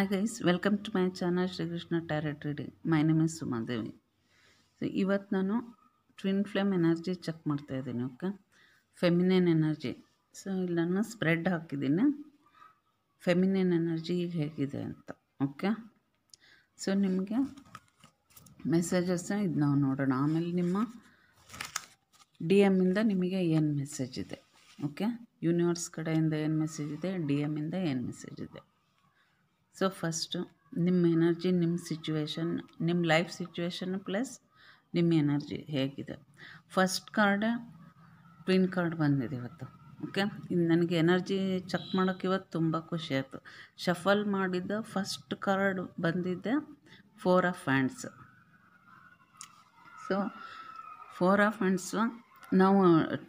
Hi guys welcome to my channel Srikrishna tarot reading my name is Sumadevi so ಇವತ್ತು ನಾನು twin flame energy check ಮಾಡ್ತಾ ಇದ್ದೀನಿ okay ಫೆಮಿನೇನ್ energy so ಇಲ್ಲಿ ನಾನು spread ಹಾಕಿದ್ದೀನಿ ಫೆಮಿನೇನ್ ಎನರ್ಜಿ ಈಗ ಹೇಗಿದೆ ಅಂತ ಓಕೆ ಸೊ ನಿಮಗೆ ಮೆಸೇಜಸ್ ಇದು ನಾವು ನೋಡೋಣ ಆಮೇಲೆ ನಿಮ್ಮ ಡಿ ಎಮ್ಮಿಂದ ನಿಮಗೆ ಏನು ಮೆಸೇಜ್ ಇದೆ ಓಕೆ ಯೂನಿವರ್ಸ್ ಕಡೆಯಿಂದ ಏನು ಮೆಸೇಜ್ ಇದೆ ಡಿ ಎಮ್ಮಿಂದ ಏನು ಮೆಸೇಜ್ ಇದೆ ಸೊ ಫಸ್ಟು ನಿಮ್ಮ ಎನರ್ಜಿ ನಿಮ್ಮ ಸಿಚುವೇಶನ್ ನಿಮ್ಮ ಲೈಫ್ ಸಿಚುವೇಶನ್ ಪ್ಲಸ್ ನಿಮ್ಮ ಎನರ್ಜಿ ಹೇಗಿದೆ ಫಸ್ಟ್ ಕಾರ್ಡ್ ಟ್ವಿನ್ ಕಾರ್ಡ್ ಬಂದಿದೆ ಇವತ್ತು ಓಕೆ ಇನ್ನು ನನಗೆ ಎನರ್ಜಿ ಚೆಕ್ ಮಾಡೋಕ್ಕೆ ಇವತ್ತು ತುಂಬ ಖುಷಿ ಆಯಿತು ಶಫಲ್ ಮಾಡಿದ್ದ ಫಸ್ಟ್ ಕಾರ್ಡ್ ಬಂದಿದ್ದೆ four of hands so four of hands ನಾವು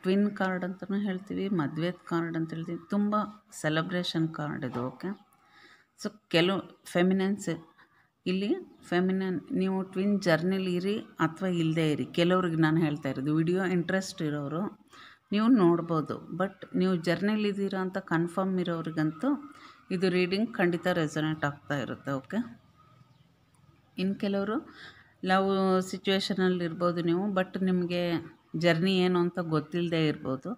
ಟ್ವಿನ್ ಕಾರ್ಡ್ ಅಂತಲೂ ಹೇಳ್ತೀವಿ ಮದುವೆ ಕಾರ್ಡ್ ಅಂತ ಹೇಳ್ತೀವಿ ತುಂಬ ಸೆಲೆಬ್ರೇಷನ್ ಕಾರ್ಡ್ ಇದು ಓಕೆ ಸೊ ಕೆಲವು ಫೆಮಿನನ್ಸ್ ಇಲ್ಲಿ ಫೆಮಿನನ್ ನೀವು ಟ್ವಿನ್ ಜರ್ನಿಲಿ ಇರಿ ಅಥವಾ ಇಲ್ಲದೇ ಇರಿ ಕೆಲವ್ರಿಗೆ ನಾನು ಹೇಳ್ತಾ ಇರೋದು ವಿಡಿಯೋ ಇಂಟ್ರೆಸ್ಟ್ ಇರೋರು ನೀವು ನೋಡ್ಬೋದು ಬಟ್ ನೀವು ಇದ್ದೀರಾ ಅಂತ ಕನ್ಫರ್ಮ್ ಇರೋರಿಗಂತೂ ಇದು ರೀಡಿಂಗ್ ಖಂಡಿತ ರೆಸನೇಟ್ ಆಗ್ತಾ ಇರುತ್ತೆ ಓಕೆ ಇನ್ನು ಕೆಲವರು ಲವ್ ಸಿಚುವೇಶನಲ್ಲಿ ಇರ್ಬೋದು ನೀವು ಬಟ್ ನಿಮಗೆ ಜರ್ನಿ ಏನು ಅಂತ ಗೊತ್ತಿಲ್ಲದೆ ಇರ್ಬೋದು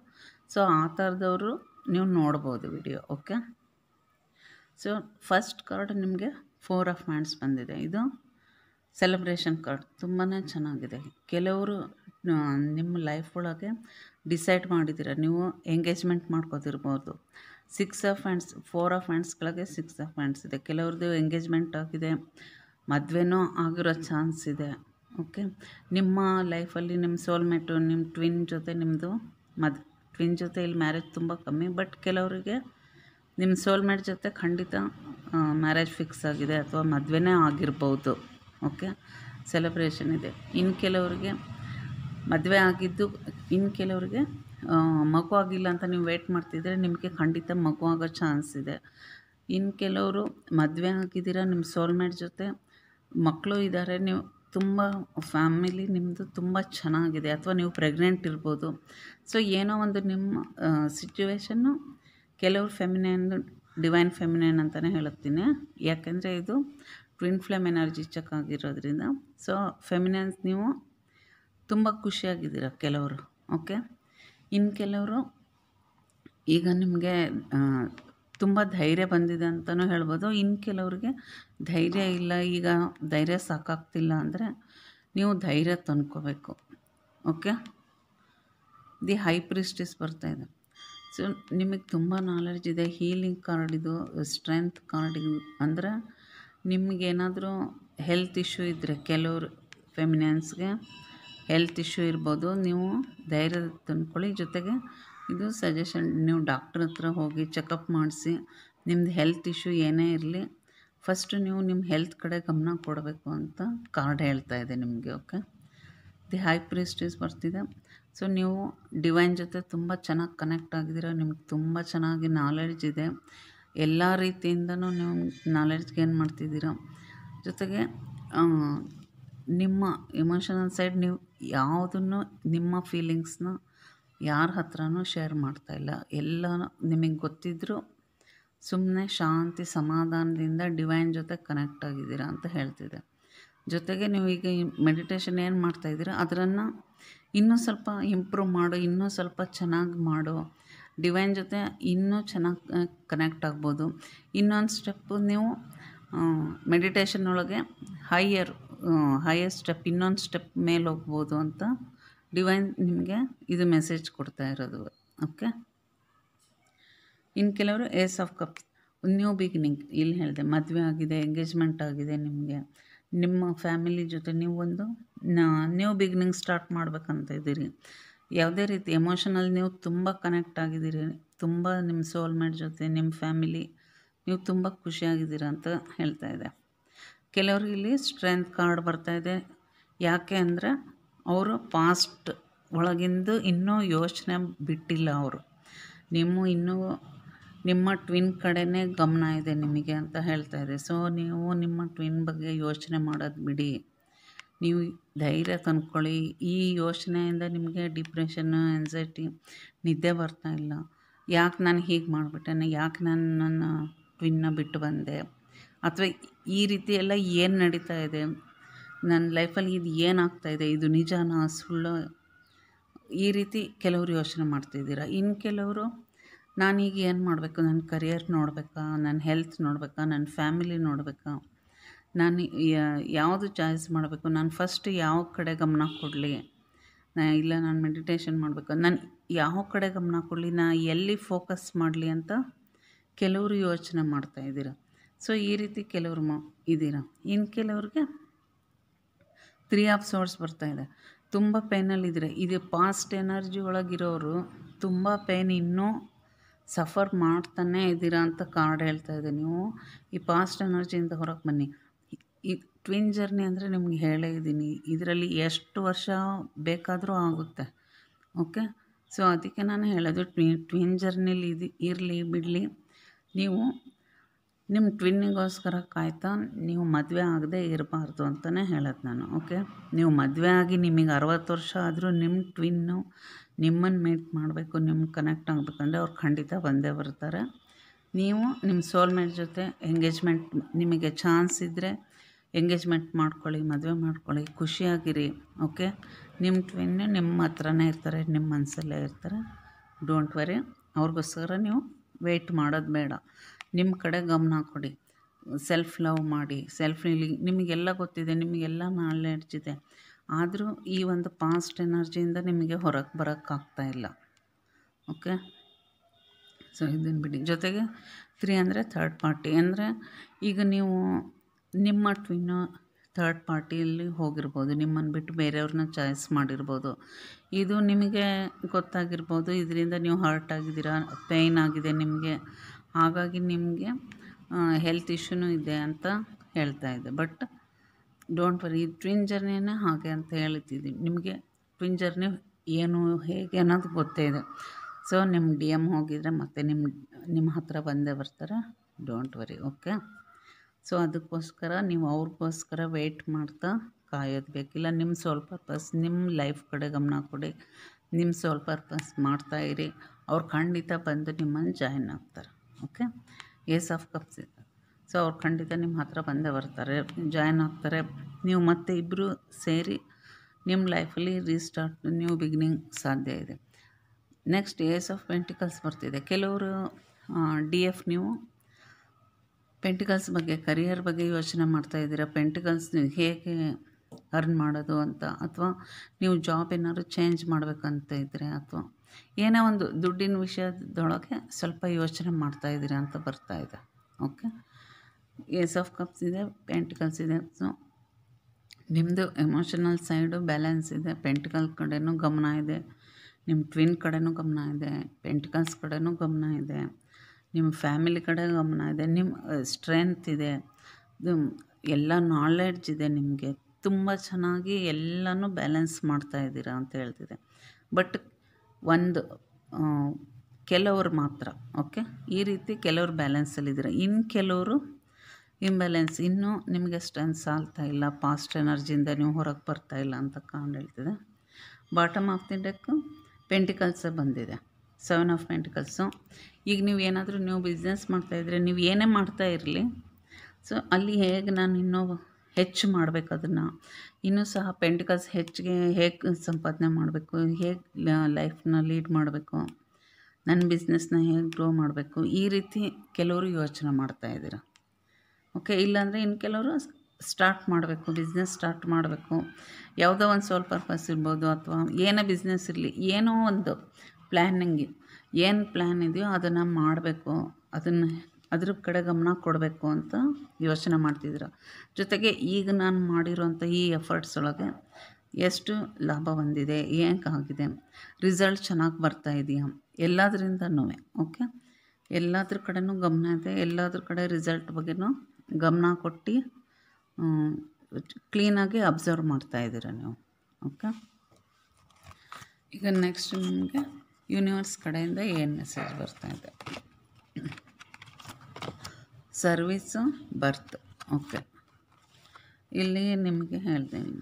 ಸೊ ಆ ಥರದವರು ನೀವು ನೋಡ್ಬೋದು video okay so first card ನಿಮಗೆ ಫೋರ್ ಆಫ್ ಹ್ಯಾಂಡ್ಸ್ ಬಂದಿದೆ ಇದು ಸೆಲೆಬ್ರೇಷನ್ ಕಾರ್ಡ್ ತುಂಬಾ ಚೆನ್ನಾಗಿದೆ ಕೆಲವರು ನಿಮ್ಮ ಲೈಫ್ ಒಳಗೆ ಡಿಸೈಡ್ ಮಾಡಿದ್ದೀರ ನೀವು ಎಂಗೇಜ್ಮೆಂಟ್ ಮಾಡ್ಕೋತಿರ್ಬೋದು six of hands four of ಹ್ಯಾಂಡ್ಸ್ಗಳಿಗೆ ಸಿಕ್ಸ್ ಆಫ್ ಹ್ಯಾಂಡ್ಸ್ ಇದೆ ಕೆಲವ್ರದ್ದು ಎಂಗೇಜ್ಮೆಂಟ್ ಆಗಿದೆ ಮದುವೆನೂ ಆಗಿರೋ ಚಾನ್ಸ್ ಇದೆ ಓಕೆ ನಿಮ್ಮ ಲೈಫಲ್ಲಿ ನಿಮ್ಮ ಸೋಲ್ಮೇಟು ನಿಮ್ಮ ಟ್ವಿನ್ ಜೊತೆ ನಿಮ್ಮದು ಮದ್ ಟ್ವಿನ್ ಜೊತೆ ಇಲ್ಲಿ ಮ್ಯಾರೇಜ್ ತುಂಬ ಕಮ್ಮಿ ಬಟ್ ಕೆಲವರಿಗೆ ನಿಮ್ಮ ಸೋಲ್ಮೇಟ್ ಜೊತೆ ಖಂಡಿತ ಮ್ಯಾರೇಜ್ ಫಿಕ್ಸ್ ಆಗಿದೆ ಅಥವಾ ಮದುವೆನೇ ಆಗಿರ್ಬೋದು ಓಕೆ ಸೆಲೆಬ್ರೇಷನ್ ಇದೆ ಇನ್ನು ಕೆಲವರಿಗೆ ಮದುವೆ ಆಗಿದ್ದು ಇನ್ನು ಕೆಲವರಿಗೆ ಮಗು ಆಗಿಲ್ಲ ಅಂತ ನೀವು ವೇಟ್ ಮಾಡ್ತಿದ್ರೆ ನಿಮಗೆ ಖಂಡಿತ ಮಗು ಆಗೋ ಚಾನ್ಸ್ ಇದೆ ಇನ್ನು ಕೆಲವರು ಮದುವೆ ಆಗಿದ್ದೀರ ನಿಮ್ಮ ಸೋಲ್ಮೇಟ್ ಜೊತೆ ಮಕ್ಕಳು ಇದ್ದಾರೆ ನೀವು ತುಂಬ ಫ್ಯಾಮಿಲಿ ನಿಮ್ಮದು ತುಂಬ ಚೆನ್ನಾಗಿದೆ ಅಥವಾ ನೀವು ಪ್ರೆಗ್ನೆಂಟ್ ಇರ್ಬೋದು ಸೊ ಏನೋ ಒಂದು ನಿಮ್ಮ ಸಿಚುವೇಶನ್ನು ಕೆಲವರು ಫೆಮಿನೈನ್ ಡಿವೈನ್ ಫೆಮಿನೈನ್ ಅಂತಲೇ ಹೇಳುತ್ತೀನಿ ಯಾಕೆಂದರೆ ಇದು ಟ್ವಿನ್ ಫ್ಲೇಮ್ ಎನರ್ಜಿ ಚೆಕ್ ಆಗಿರೋದ್ರಿಂದ ಸೊ ಫೆಮಿನೈನ್ಸ್ ನೀವು ತುಂಬ ಖುಷಿಯಾಗಿದ್ದೀರ ಕೆಲವರು ಓಕೆ ಇನ್ನು ಕೆಲವರು ಈಗ ನಿಮಗೆ ತುಂಬ ಧೈರ್ಯ ಬಂದಿದೆ ಅಂತಲೂ ಹೇಳ್ಬೋದು ಇನ್ನು ಕೆಲವ್ರಿಗೆ ಧೈರ್ಯ ಇಲ್ಲ ಈಗ ಧೈರ್ಯ ಸಾಕಾಗ್ತಿಲ್ಲ ಅಂದರೆ ನೀವು ಧೈರ್ಯ ತಂದ್ಕೋಬೇಕು ಓಕೆ ದಿ ಹೈ ಪ್ರಿಸ್ಟಿಸ್ ಇದೆ ಸೊ ನಿಮಗೆ ತುಂಬ ನಾಲೆಡ್ಜ್ ಇದೆ ಹೀಲಿಂಗ್ ಕಾರ್ಡ್ ಇದು ಸ್ಟ್ರೆಂತ್ ಕಾರ್ಡ್ ಅಂದ್ರೆ ನಿಮಗೇನಾದರೂ ಹೆಲ್ತ್ ಇಶ್ಯೂ ಇದ್ದರೆ ಕೆಲವರು ಫೆಮಿನೆನ್ಸ್ಗೆ ಹೆಲ್ತ್ ಇಶ್ಯೂ ಇರ್ಬೋದು ನೀವು ಧೈರ್ಯ ತಂದ್ಕೊಳ್ಳಿ ಜೊತೆಗೆ ಇದು ಸಜೆಷನ್ ನೀವು ಡಾಕ್ಟ್ರ್ ಹತ್ರ ಹೋಗಿ ಚೆಕಪ್ ಮಾಡಿಸಿ ನಿಮ್ಮದು ಹೆಲ್ತ್ ಇಶ್ಯೂ ಏನೇ ಇರಲಿ ಫಸ್ಟು ನೀವು ನಿಮ್ಮ ಹೆಲ್ತ್ ಕಡೆ ಗಮನ ಕೊಡಬೇಕು ಅಂತ ಕಾರ್ಡ್ ಹೇಳ್ತಾ ಇದೆ ನಿಮಗೆ ಓಕೆ ದಿ ಹೈ ಪ್ರಿಸ್ಟೇಜ್ ಬರ್ತಿದೆ ಸೊ ನೀವು ಡಿವೈನ್ ಜೊತೆ ತುಂಬ ಚೆನ್ನಾಗಿ ಕನೆಕ್ಟ್ ಆಗಿದ್ದೀರ ನಿಮ್ಗೆ ತುಂಬ ಚೆನ್ನಾಗಿ ನಾಲೆಡ್ಜ್ ಇದೆ ಎಲ್ಲ ರೀತಿಯಿಂದನೂ ನೀವು ನಾಲೆಡ್ಜ್ ಗೇನ್ ಮಾಡ್ತಿದ್ದೀರ ಜೊತೆಗೆ ನಿಮ್ಮ ಇಮೋಷನಲ್ ಸೈಡ್ ನೀವು ಯಾವುದನ್ನು ನಿಮ್ಮ ಫೀಲಿಂಗ್ಸ್ನ ಯಾರ ಹತ್ರನೂ ಶೇರ್ ಮಾಡ್ತಾಯಿಲ್ಲ ಎಲ್ಲ ನಿಮಗೆ ಗೊತ್ತಿದ್ದರೂ ಸುಮ್ಮನೆ ಶಾಂತಿ ಸಮಾಧಾನದಿಂದ ಡಿವೈನ್ ಜೊತೆ ಕನೆಕ್ಟ್ ಆಗಿದ್ದೀರಾ ಅಂತ ಹೇಳ್ತಿದೆ ಜೊತೆಗೆ ನೀವು ಈಗ ಮೆಡಿಟೇಷನ್ ಏನು ಮಾಡ್ತಾಯಿದ್ದೀರ ಅದರನ್ನು ಇನ್ನೂ ಸ್ವಲ್ಪ ಇಂಪ್ರೂವ್ ಮಾಡು ಇನ್ನೂ ಸ್ವಲ್ಪ ಚೆನ್ನಾಗಿ ಮಾಡು ಡಿವೈನ್ ಜೊತೆ ಇನ್ನೂ ಚೆನ್ನಾಗಿ ಕನೆಕ್ಟ್ ಆಗ್ಬೋದು ಇನ್ನೊಂದು ಸ್ಟೆಪ್ಪು ನೀವು ಮೆಡಿಟೇಷನ್ ಒಳಗೆ ಹೈಯರ್ ಹೈಯರ್ ಸ್ಟೆಪ್ ಇನ್ನೊಂದು ಸ್ಟೆಪ್ ಮೇಲೆ ಹೋಗ್ಬೋದು ಅಂತ ಡಿವೈನ್ ನಿಮಗೆ ಇದು ಮೆಸೇಜ್ ಕೊಡ್ತಾ ಇರೋದು ಓಕೆ ಇನ್ನು ಕೆಲವರು ace of cup new beginning ಇಲ್ಲಿ ಹೇಳಿದೆ ಮದುವೆ ಆಗಿದೆ ಎಂಗೇಜ್ಮೆಂಟ್ ಆಗಿದೆ ನಿಮಗೆ ನಿಮ್ಮ ಫ್ಯಾಮಿಲಿ ಜೊತೆ ನೀವು ಒಂದು ನ್ಯೂ ಬಿಗಿನಿಂಗ್ ಸ್ಟಾರ್ಟ್ ಮಾಡ್ಬೇಕಂತ ಇದ್ದೀರಿ ಯಾವುದೇ ರೀತಿ ಎಮೋಷನಲ್ ನೀವು ತುಂಬ ಕನೆಕ್ಟ್ ಆಗಿದ್ದೀರಿ ತುಂಬ ನಿಮ್ಮ ಸೋಲ್ಮೇಟ್ ಜೊತೆ ನಿಮ್ಮ ಫ್ಯಾಮಿಲಿ ನೀವು ತುಂಬ ಖುಷಿಯಾಗಿದ್ದೀರ ಅಂತ ಹೇಳ್ತಾ ಇದೆ ಕೆಲವ್ರಿಗೆ ಇಲ್ಲಿ ಸ್ಟ್ರೆಂತ್ ಕಾರ್ಡ್ ಇದೆ ಯಾಕೆ ಅಂದರೆ ಅವರು ಪಾಸ್ಟ್ ಒಳಗಿಂದು ಇನ್ನೂ ಯೋಚನೆ ಬಿಟ್ಟಿಲ್ಲ ಅವರು ನಿಮ್ಮ ಇನ್ನೂ ನಿಮ್ಮ ಟ್ವಿನ್ ಕಡೆನೇ ಗಮನ ಇದೆ ನಿಮಗೆ ಅಂತ ಹೇಳ್ತಾ ಇದೆ ಸೊ ನೀವು ನಿಮ್ಮ ಟ್ವಿನ್ ಬಗ್ಗೆ ಯೋಚನೆ ಮಾಡೋದು ಬಿಡಿ ನೀವು ಧೈರ್ಯ ತಂದ್ಕೊಳ್ಳಿ ಈ ಯೋಚನೆಯಿಂದ ನಿಮಗೆ ಡಿಪ್ರೆಷನ್ನು ಎನ್ಸೈಟಿ ನಿದ್ದೆ ಬರ್ತಾ ಇಲ್ಲ ಯಾಕೆ ನಾನು ಹೀಗೆ ಮಾಡಿಬಿಟ್ಟೆ ಯಾಕೆ ನಾನು ನನ್ನ ಟ್ವಿನ್ನ ಬಿಟ್ಟು ಬಂದೆ ಅಥವಾ ಈ ರೀತಿ ಎಲ್ಲ ಏನು ನಡೀತಾ ಇದೆ ನನ್ನ ಲೈಫಲ್ಲಿ ಇದು ಏನಾಗ್ತಾ ಇದೆ ಇದು ನಿಜನ ಸುಳ್ಳು ಈ ರೀತಿ ಕೆಲವರು ಯೋಚನೆ ಮಾಡ್ತಿದ್ದೀರಾ ಇನ್ನು ಕೆಲವರು ನಾನೀಗ ಏನು ಮಾಡಬೇಕು ನನ್ನ ಕರಿಯರ್ ನೋಡಬೇಕಾ ನನ್ನ ಹೆಲ್ತ್ ನೋಡಬೇಕಾ ನನ್ನ ಫ್ಯಾಮಿಲಿ ನೋಡಬೇಕಾ ನಾನು ಯಾವುದು ಚಾಯ್ಸ್ ಮಾಡಬೇಕು ನಾನು ಫಸ್ಟ್ ಯಾವ ಕಡೆ ಗಮನ ಕೊಡಲಿ ನಾ ಇಲ್ಲ ನಾನು ಮೆಡಿಟೇಷನ್ ಮಾಡಬೇಕು ನಾನು ಯಾವ ಕಡೆ ಗಮನ ಕೊಡಲಿ ನಾ ಎಲ್ಲಿ ಫೋಕಸ್ ಮಾಡಲಿ ಅಂತ ಕೆಲವರು ಯೋಚನೆ ಮಾಡ್ತಾ ಇದ್ದೀರ ಸೊ ಈ ರೀತಿ ಕೆಲವರು ಮ ಇದ್ದೀರ ಇನ್ನು ಕೆಲವ್ರಿಗೆ ತ್ರೀ ಆಫ್ ಸೋರ್ಸ್ ಬರ್ತಾಯಿದೆ ತುಂಬ ಪೇನಲ್ಲಿದ್ದೀರ ಇದು ಪಾಸ್ಟ್ ಎನರ್ಜಿ ಒಳಗಿರೋರು ತುಂಬ ಪೇನ್ ಇನ್ನೂ ಸಫರ್ ಮಾಡ್ತಾನೇ ಇದ್ದೀರಾ ಅಂತ ಕಾರ್ಡ್ ಹೇಳ್ತಾ ಇದೆ ನೀವು ಈ ಪಾಸ್ಟ್ ಎನರ್ಜಿಯಿಂದ ಹೊರಗೆ ಬನ್ನಿ ಈ ಟ್ವಿನ್ ಜರ್ನಿ ಅಂದರೆ ನಿಮ್ಗೆ ಹೇಳೇ ಇದ್ದೀನಿ ಇದರಲ್ಲಿ ಎಷ್ಟು ವರ್ಷ ಬೇಕಾದರೂ ಆಗುತ್ತೆ ಓಕೆ ಸೊ ಅದಕ್ಕೆ ನಾನು ಹೇಳೋದು ಟ್ವಿ ಟ್ವಿನ್ ಜರ್ನಿಲಿ ಇದು ಇರಲಿ ಬಿಡಲಿ ನೀವು ನಿಮ್ಮ ಟ್ವಿನ್ನಿಗೋಸ್ಕರ ಕಾಯ್ತಾ ನೀವು ಮದುವೆ ಆಗದೆ ಇರಬಾರ್ದು ಅಂತಲೇ ಹೇಳೋದು ನಾನು ಓಕೆ ನೀವು ಮದುವೆ ಆಗಿ ನಿಮಗೆ ಅರವತ್ತು ವರ್ಷ ಆದರೂ ನಿಮ್ಮ ಟ್ವಿನ್ನು ನಿಮ್ಮನ್ನು ಮೀಟ್ ಮಾಡಬೇಕು ನಿಮ್ಮ ಕನೆಕ್ಟ್ ಆಗಬೇಕಂದ್ರೆ ಅವ್ರು ಖಂಡಿತ ಬಂದೇ ಬರ್ತಾರೆ ನೀವು ನಿಮ್ಮ ಸೋಲ್ಮೇಟ್ ಜೊತೆ ಎಂಗೇಜ್ಮೆಂಟ್ ನಿಮಗೆ ಚಾನ್ಸ್ ಇದ್ದರೆ ಎಂಗೇಜ್ಮೆಂಟ್ ಮಾಡ್ಕೊಳ್ಳಿ ಮದುವೆ ಮಾಡ್ಕೊಳ್ಳಿ ಖುಷಿಯಾಗಿರಿ ಓಕೆ ನಿಮ್ಮ ಟ್ವಿನ್ ನಿಮ್ಮ ಹತ್ರನೇ ಇರ್ತಾರೆ ನಿಮ್ಮ ಮನಸ್ಸಲ್ಲೇ ಇರ್ತಾರೆ ಡೋಂಟ್ ವರಿ ಅವ್ರಿಗೋಸ್ಕರ ನೀವು ವೆಯ್ಟ್ ಮಾಡೋದು ಬೇಡ ನಿಮ್ಮ ಕಡೆ ಗಮನ ಕೊಡಿ ಸೆಲ್ಫ್ ಲವ್ ಮಾಡಿ ಸೆಲ್ಫ್ ನಿಮಗೆ ನಿಮಗೆಲ್ಲ ಗೊತ್ತಿದೆ ನಿಮಗೆಲ್ಲ ನಾಲೆಡ್ಜ್ ಇದೆ ಆದರೂ ಈ ಒಂದು ಪಾಸ್ಟ್ ಎನರ್ಜಿಯಿಂದ ನಿಮಗೆ ಹೊರಗೆ ಬರೋಕ್ಕಾಗ್ತಾ ಇಲ್ಲ ಓಕೆ ಸೊ ಇದನ್ನು ಬಿಡಿ ಜೊತೆಗೆ ತ್ರೀ ಅಂದರೆ ಥರ್ಡ್ ಪಾರ್ಟಿ ಅಂದರೆ ಈಗ ನೀವು ನಿಮ್ಮ ಟ್ವಿನ್ನು ಥರ್ಡ್ ಪಾರ್ಟಿಯಲ್ಲಿ ಹೋಗಿರ್ಬೋದು ನಿಮ್ಮನ್ನು ಬಿಟ್ಟು ಬೇರೆಯವ್ರನ್ನ ಚಾಯ್ಸ್ ಮಾಡಿರ್ಬೋದು ಇದು ನಿಮಗೆ ಗೊತ್ತಾಗಿರ್ಬೋದು ಇದರಿಂದ ನೀವು ಹರ್ಟ್ ಆಗಿದ್ದೀರಾ ಪೇಯ್ನ್ ಆಗಿದೆ ನಿಮಗೆ ಹಾಗಾಗಿ ನಿಮಗೆ ಹೆಲ್ತ್ ಇಶ್ಯೂನು ಇದೆ ಅಂತ ಹೇಳ್ತಾ ಇದೆ ಬಟ್ ಡೋಂಟ್ ವರಿ ಟ್ವಿನ್ ಜರ್ನಿನೇ ಹಾಗೆ ಅಂತ ಹೇಳ್ತಿದ್ದೀವಿ ನಿಮಗೆ ಟ್ವಿನ್ ಜರ್ನಿ ಏನು ಹೇಗೆ ಅನ್ನೋದು ಗೊತ್ತೇ ಇದೆ ಸೊ ನಿಮ್ಮ ಡಿ ಎಮ್ ಹೋಗಿದರೆ ಮತ್ತೆ ನಿಮ್ಮ ನಿಮ್ಮ ಹತ್ರ ಬಂದೇ ಬರ್ತಾರೆ ಡೋಂಟ್ ವರಿ ಓಕೆ ಸೊ ಅದಕ್ಕೋಸ್ಕರ ನೀವು ಅವ್ರಿಗೋಸ್ಕರ ವೆಯ್ಟ್ ಮಾಡ್ತಾ ಕಾಯೋದು ಬೇಕಿಲ್ಲ ನಿಮ್ಮ ಸೋಲ್ ಪರ್ಪಸ್ ನಿಮ್ಮ ಲೈಫ್ ಕಡೆ ಗಮನ ಕೊಡಿ ನಿಮ್ಮ ಸೋಲ್ ಪರ್ಪಸ್ ಮಾಡ್ತಾಯಿರಿ ಅವ್ರು ಖಂಡಿತ ಬಂದು ನಿಮ್ಮನ್ನು ಜಾಯಿನ್ ಆಗ್ತಾರೆ okay ace of cups so ಅವ್ರು ಖಂಡಿತ ನಿಮ್ಮ ಹತ್ರ ಬಂದೇ ಬರ್ತಾರೆ ಜಾಯ್ನ್ ಆಗ್ತಾರೆ ನೀವು ಮತ್ತೆ ಇಬ್ಬರು ಸೇರಿ ನಿಮ್ಮ ಲೈಫಲ್ಲಿ ರೀಸ್ಟಾರ್ಟ್ ನ್ಯೂ ಬಿಗಿನಿಂಗ್ ಸಾಧ್ಯ ಇದೆ ನೆಕ್ಸ್ಟ್ ಏಸ್ ಆಫ್ ಪೆಂಟಿಕಲ್ಸ್ ಬರ್ತಿದೆ ಕೆಲವರು ಡಿ ಎಫ್ ನೀವು ಪೆಂಟಿಕಲ್ಸ್ ಬಗ್ಗೆ ಕರಿಯರ್ ಬಗ್ಗೆ ಯೋಚನೆ ಮಾಡ್ತಾ ಇದ್ದೀರಾ ಪೆಂಟಿಕಲ್ಸ್ ಹೇಗೆ ಅರ್ನ್ ಮಾಡೋದು ಅಂತ ಅಥವಾ ನೀವು ಜಾಬ್ ಏನಾದ್ರು ಚೇಂಜ್ ಮಾಡಬೇಕಂತ ಇದ್ದರೆ ಅಥವಾ ಏನೋ ಒಂದು ದುಡ್ಡಿನ ವಿಷಯದೊಳಗೆ ಸ್ವಲ್ಪ ಯೋಚನೆ ಮಾಡ್ತಾ ಇದ್ದೀರಾ ಅಂತ ಬರ್ತಾ ಇದೆ ಓಕೆ ಏಸ್ ಆಫ್ ಕಪ್ಸ್ ಇದೆ ಪೆಂಟಿಕಲ್ಸ್ ಇದೆ ಸೊ ನಿಮ್ಮದು ಎಮೋಷನಲ್ ಸೈಡು ಬ್ಯಾಲೆನ್ಸ್ ಇದೆ ಪೆಂಟಿಕಲ್ ಕಡೆಯೂ ಗಮನ ಇದೆ ನಿಮ್ಮ ಟ್ವಿನ್ ಕಡೆನೂ ಗಮನ ಇದೆ ಪೆಂಟಿಕಲ್ಸ್ ಕಡೆನೂ ಗಮನ ಇದೆ ನಿಮ್ಮ ಫ್ಯಾಮಿಲಿ ಕಡೆ ಗಮನ ಇದೆ ನಿಮ್ಮ ಸ್ಟ್ರೆಂತ್ ಇದೆ ಎಲ್ಲ ನಾಲೆಡ್ಜ್ ಇದೆ ನಿಮಗೆ ತುಂಬ ಚೆನ್ನಾಗಿ ಎಲ್ಲನೂ ಬ್ಯಾಲೆನ್ಸ್ ಮಾಡ್ತಾ ಇದ್ದೀರಾ ಅಂತ ಹೇಳ್ತಿದೆ ಬಟ್ ಒಂದು ಕೆಲವರು ಮಾತ್ರ ಓಕೆ ಈ ರೀತಿ ಕೆಲವರು ಬ್ಯಾಲೆನ್ಸಲ್ಲಿದ್ದೀರಾ ಇನ್ನು ಕೆಲವರು ಇಂಬ್ಯಾಲೆನ್ಸ್ ಇನ್ನೂ ನಿಮಗೆ ಸ್ಟ್ರೆನ್ಸ್ ಸಾಲ್ತಾ ಇಲ್ಲ ಪಾಸ್ಟ್ ಎನರ್ಜಿಯಿಂದ ನೀವು ಹೊರಗೆ ಬರ್ತಾ ಇಲ್ಲ ಅಂತ ಕಾಂಡ್ ಹೇಳ್ತಿದೆ ಬಾಟಮ್ ಆಫ್ ದಿ ಡೆಕ್ ಪೆಂಟಿಕಲ್ಸೇ ಬಂದಿದೆ ಸೆವೆನ್ ಆಫ್ ಪೆಂಟಿಕಲ್ಸು ಈಗ ನೀವು ಏನಾದರೂ ನೀವು ಬಿಸ್ನೆಸ್ ಮಾಡ್ತಾಯಿದ್ರೆ ನೀವು ಏನೇ ಮಾಡ್ತಾ ಇರಲಿ ಸೊ ಅಲ್ಲಿ ಹೇಗೆ ನಾನು ಇನ್ನೂ ಹೆಚ್ಚು ಮಾಡಬೇಕು ಅದನ್ನು ಇನ್ನೂ ಸಹ ಪೆಂಟಿಕಲ್ಸ್ ಹೆಚ್ಚಿಗೆ ಹೇಗೆ ಸಂಪಾದನೆ ಮಾಡಬೇಕು ಹೇಗೆ ಲೈಫ್ನ ಲೀಡ್ ಮಾಡಬೇಕು ನನ್ನ ಬಿಸ್ನೆಸ್ನ ಹೇಗೆ ಗ್ರೋ ಮಾಡಬೇಕು ಈ ರೀತಿ ಕೆಲವರು ಯೋಚನೆ ಮಾಡ್ತಾಯಿದ್ದೀರ ಓಕೆ ಇಲ್ಲಾಂದರೆ ಇನ್ನು ಕೆಲವರು ಸ್ಟಾರ್ಟ್ ಮಾಡಬೇಕು ಬಿಸ್ನೆಸ್ ಸ್ಟಾರ್ಟ್ ಮಾಡಬೇಕು ಯಾವುದೋ ಒಂದು ಸೋಲ್ ಪರ್ಪಸ್ ಇರ್ಬೋದು ಅಥವಾ ಏನೇ ಬಿಸ್ನೆಸ್ ಇರಲಿ ಏನೋ ಒಂದು ಪ್ಲ್ಯಾನಿಂಗ್ ಏನು ಪ್ಲ್ಯಾನ್ ಇದೆಯೋ ಅದನ್ನು ಮಾಡಬೇಕು ಅದನ್ನು ಅದ್ರ ಕಡೆ ಗಮನ ಕೊಡಬೇಕು ಅಂತ ಯೋಚನೆ ಮಾಡ್ತಿದ್ರು ಜೊತೆಗೆ ಈಗ ನಾನು ಮಾಡಿರೋಂಥ ಈ ಎಫರ್ಟ್ಸ್ ಒಳಗೆ ಎಷ್ಟು ಲಾಭ ಬಂದಿದೆ ಆಗಿದೆ ರಿಸಲ್ಟ್ ಚೆನ್ನಾಗಿ ಬರ್ತಾ ಇದೆಯಾ ಎಲ್ಲದರಿಂದನೂ ಓಕೆ ಎಲ್ಲದ್ರ ಕಡೆನೂ ಗಮನ ಇದೆ ಎಲ್ಲದ್ರ ಕಡೆ ರಿಸಲ್ಟ್ ಬಗ್ಗೆನೂ ಗಮನ ಕೊಟ್ಟು ಕ್ಲೀನಾಗಿ ಅಬ್ಸರ್ವ್ ಇದ್ದೀರ ನೀವು ಓಕೆ ಈಗ ನೆಕ್ಸ್ಟ್ ನಿಮಗೆ ಯೂನಿವರ್ಸ್ ಕಡೆಯಿಂದ ಏನು ಮೆಸೇಜ್ ಬರ್ತಾಯಿದೆ ಸರ್ವಿಸು ಬರ್ತ್ ಓಕೆ ಇಲ್ಲಿ ನಿಮಗೆ ಹೇಳ್ತೀನಿ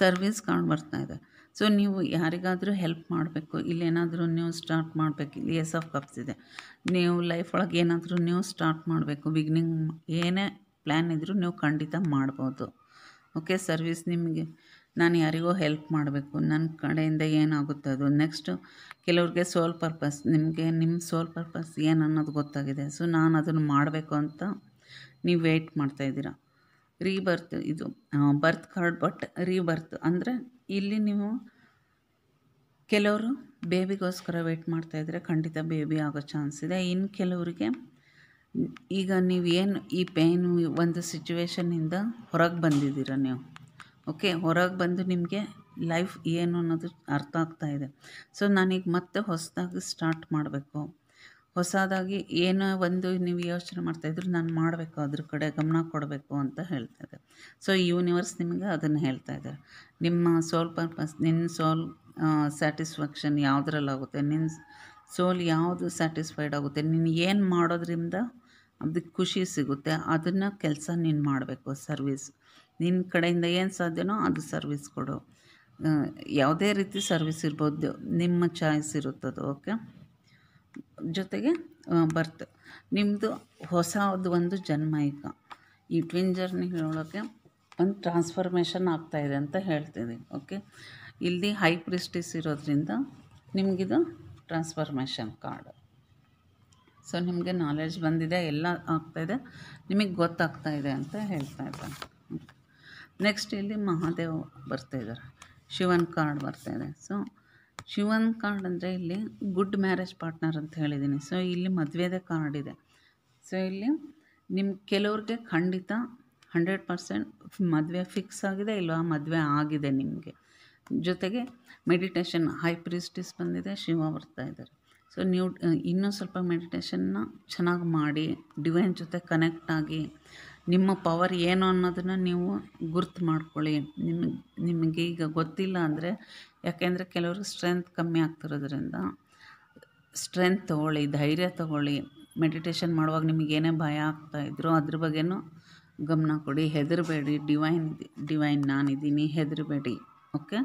ಸರ್ವಿಸ್ ಬರ್ತಾ ಇದೆ ಸೊ ನೀವು ಯಾರಿಗಾದರೂ ಹೆಲ್ಪ್ ಮಾಡಬೇಕು ಇಲ್ಲೇನಾದರೂ ನೀವು ಸ್ಟಾರ್ಟ್ ಮಾಡಬೇಕು ಇಲ್ಲಿ ಎಸ್ ಆಫ್ ಕಪ್ಸ್ ಇದೆ ನೀವು ಲೈಫ್ ಒಳಗೆ ಏನಾದರೂ ನೀವು ಸ್ಟಾರ್ಟ್ ಮಾಡಬೇಕು ಬಿಗ್ನಿಂಗ್ ಏನೇ ಪ್ಲ್ಯಾನ್ ಇದ್ದರೂ ನೀವು ಖಂಡಿತ ಮಾಡ್ಬೋದು ಓಕೆ ಸರ್ವಿಸ್ ನಿಮಗೆ ನಾನು ಯಾರಿಗೋ ಹೆಲ್ಪ್ ಮಾಡಬೇಕು ನನ್ನ ಕಡೆಯಿಂದ ಏನಾಗುತ್ತೆ ಅದು ನೆಕ್ಸ್ಟು ಕೆಲವ್ರಿಗೆ ಸೋಲ್ ಪರ್ಪಸ್ ನಿಮಗೆ ನಿಮ್ಮ ಸೋಲ್ ಪರ್ಪಸ್ ಏನು ಅನ್ನೋದು ಗೊತ್ತಾಗಿದೆ ಸೊ ನಾನು ಅದನ್ನು ಮಾಡಬೇಕು ಅಂತ ನೀವು ವೆಯ್ಟ್ ಮಾಡ್ತಾಯಿದ್ದೀರಾ ರೀಬರ್ತ್ ಇದು ಬರ್ತ್ ಕಾರ್ಡ್ ಬಟ್ ರೀಬರ್ತ್ ಅಂದರೆ ಇಲ್ಲಿ ನೀವು ಕೆಲವರು ಬೇಬಿಗೋಸ್ಕರ ವೆಯ್ಟ್ ಮಾಡ್ತಾಯಿದ್ರೆ ಖಂಡಿತ ಬೇಬಿ ಆಗೋ ಚಾನ್ಸ್ ಇದೆ ಇನ್ನು ಕೆಲವರಿಗೆ ಈಗ ನೀವು ಏನು ಈ ಪೇನು ಒಂದು ಸಿಚುವೇಶನ್ನಿಂದ ಹೊರಗೆ ಬಂದಿದ್ದೀರ ನೀವು ಓಕೆ ಹೊರಗೆ ಬಂದು ನಿಮಗೆ ಲೈಫ್ ಏನು ಅನ್ನೋದು ಅರ್ಥ ಆಗ್ತಾ ಇದೆ ಸೊ ನಾನೀಗ ಮತ್ತೆ ಹೊಸದಾಗಿ ಸ್ಟಾರ್ಟ್ ಮಾಡಬೇಕು ಹೊಸದಾಗಿ ಏನೋ ಒಂದು ನೀವು ಯೋಚನೆ ಮಾಡ್ತಾಯಿದ್ರು ನಾನು ಮಾಡಬೇಕು ಅದ್ರ ಕಡೆ ಗಮನ ಕೊಡಬೇಕು ಅಂತ ಇದೆ ಸೊ ಯೂನಿವರ್ಸ್ ನಿಮಗೆ ಅದನ್ನು ಹೇಳ್ತಾ ಇದ್ದಾರೆ ನಿಮ್ಮ ಸೋಲ್ ಪರ್ಪಸ್ ನಿನ್ನ ಸೋಲ್ ಸ್ಯಾಟಿಸ್ಫ್ಯಾಕ್ಷನ್ ಯಾವುದ್ರಲ್ಲಾಗುತ್ತೆ ನಿನ್ನ ಸೋಲ್ ಯಾವುದು ಸ್ಯಾಟಿಸ್ಫೈಡ್ ಆಗುತ್ತೆ ನೀನು ಏನು ಮಾಡೋದ್ರಿಂದ ಅದಕ್ಕೆ ಖುಷಿ ಸಿಗುತ್ತೆ ಅದನ್ನು ಕೆಲಸ ನೀನು ಮಾಡಬೇಕು ಸರ್ವಿಸ್ ನಿನ್ನ ಕಡೆಯಿಂದ ಏನು ಸಾಧ್ಯನೋ ಅದು ಸರ್ವಿಸ್ ಕೊಡು ಯಾವುದೇ ರೀತಿ ಸರ್ವಿಸ್ ಇರ್ಬೋದು ನಿಮ್ಮ ಚಾಯ್ಸ್ ಇರುತ್ತದು ಓಕೆ ಜೊತೆಗೆ ಬರ್ತ್ ನಿಮ್ಮದು ಹೊಸದು ಒಂದು ಜನ್ಮ ಈಗ ಈ ಟ್ವಿನ್ ಜರ್ನಿ ಹೇಳೋಕ್ಕೆ ಒಂದು ಟ್ರಾನ್ಸ್ಫಾರ್ಮೇಷನ್ ಇದೆ ಅಂತ ಹೇಳ್ತೀನಿ ಓಕೆ ಇಲ್ಲಿ ಹೈ ಪ್ರಿಸ್ಟಿಸ್ ಇರೋದ್ರಿಂದ ನಿಮಗಿದು ಟ್ರಾನ್ಸ್ಫಾರ್ಮೇಷನ್ ಕಾರ್ಡ್ ಸೊ ನಿಮಗೆ ನಾಲೆಡ್ಜ್ ಬಂದಿದೆ ಎಲ್ಲ ಆಗ್ತಾಯಿದೆ ನಿಮಗೆ ಗೊತ್ತಾಗ್ತಾ ಇದೆ ಅಂತ ಹೇಳ್ತಾ ಇದ್ದಾರೆ ನೆಕ್ಸ್ಟ್ ಇಲ್ಲಿ ಮಹಾದೇವ್ ಬರ್ತಾ ಇದ್ದಾರೆ ಶಿವನ್ ಕಾರ್ಡ್ ಬರ್ತಾಯಿದೆ ಸೊ ಶಿವನ್ ಕಾರ್ಡ್ ಅಂದರೆ ಇಲ್ಲಿ ಗುಡ್ ಮ್ಯಾರೇಜ್ ಪಾರ್ಟ್ನರ್ ಅಂತ ಹೇಳಿದ್ದೀನಿ ಸೊ ಇಲ್ಲಿ ಮದುವೆದೇ ಕಾರ್ಡ್ ಇದೆ ಸೊ ಇಲ್ಲಿ ನಿಮ್ಮ ಕೆಲವ್ರಿಗೆ ಖಂಡಿತ ಹಂಡ್ರೆಡ್ ಪರ್ಸೆಂಟ್ ಮದುವೆ ಫಿಕ್ಸ್ ಆಗಿದೆ ಇಲ್ವಾ ಮದುವೆ ಆಗಿದೆ ನಿಮಗೆ ಜೊತೆಗೆ ಮೆಡಿಟೇಷನ್ ಹೈ ಪ್ರಿಸ್ಟಿಸ್ ಬಂದಿದೆ ಶಿವ ಬರ್ತಾ ಇದ್ದಾರೆ ಸೊ ನೀವು ಇನ್ನೂ ಸ್ವಲ್ಪ ಮೆಡಿಟೇಷನ್ನ ಚೆನ್ನಾಗಿ ಮಾಡಿ ಡಿವೈನ್ ಜೊತೆ ಕನೆಕ್ಟ್ ಆಗಿ ನಿಮ್ಮ ಪವರ್ ಏನು ಅನ್ನೋದನ್ನು ನೀವು ಗುರ್ತು ಮಾಡ್ಕೊಳ್ಳಿ ನಿಮಗೆ ನಿಮಗೆ ಈಗ ಗೊತ್ತಿಲ್ಲ ಅಂದರೆ ಯಾಕೆಂದರೆ ಕೆಲವರು ಸ್ಟ್ರೆಂತ್ ಕಮ್ಮಿ ಆಗ್ತಿರೋದ್ರಿಂದ ಸ್ಟ್ರೆಂತ್ ತೊಗೊಳ್ಳಿ ಧೈರ್ಯ ತೊಗೊಳ್ಳಿ ಮೆಡಿಟೇಷನ್ ಮಾಡುವಾಗ ನಿಮಗೇನೇ ಭಯ ಆಗ್ತಾ ಇದ್ರೂ ಅದ್ರ ಬಗ್ಗೆನೂ ಗಮನ ಕೊಡಿ ಹೆದರಬೇಡಿ ಡಿವೈನ್ ಡಿವೈನ್ ನಾನಿದ್ದೀನಿ ಹೆದರಬೇಡಿ ಓಕೆ